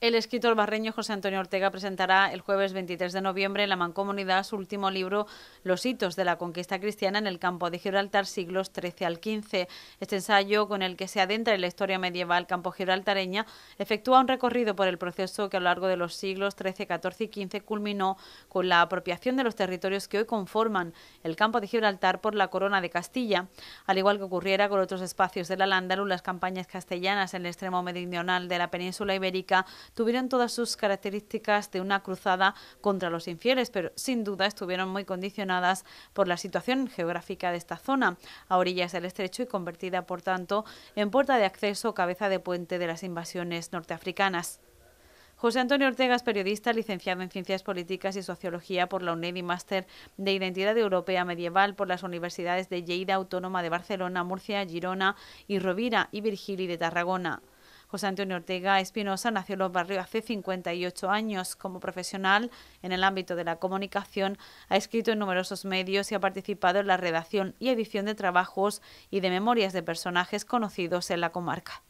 El escritor barreño José Antonio Ortega presentará el jueves 23 de noviembre en la Mancomunidad su último libro, Los hitos de la conquista cristiana en el campo de Gibraltar, siglos XIII al XV. Este ensayo, con el que se adentra en la historia medieval campo gibraltareña, efectúa un recorrido por el proceso que a lo largo de los siglos XIII, XIV y 15 culminó con la apropiación de los territorios que hoy conforman el campo de Gibraltar por la Corona de Castilla. Al igual que ocurriera con otros espacios de la Lándaro, las campañas castellanas en el extremo meridional de la península ibérica tuvieron todas sus características de una cruzada contra los infieles, pero sin duda estuvieron muy condicionadas por la situación geográfica de esta zona, a orillas del estrecho y convertida, por tanto, en puerta de acceso o cabeza de puente de las invasiones norteafricanas. José Antonio Ortega es periodista, licenciado en Ciencias Políticas y Sociología por la UNED y máster de Identidad Europea Medieval por las universidades de Lleida Autónoma de Barcelona, Murcia, Girona y Rovira y Virgili de Tarragona. José Antonio Ortega Espinosa nació en Los Barrios hace 58 años. Como profesional en el ámbito de la comunicación, ha escrito en numerosos medios y ha participado en la redacción y edición de trabajos y de memorias de personajes conocidos en la comarca.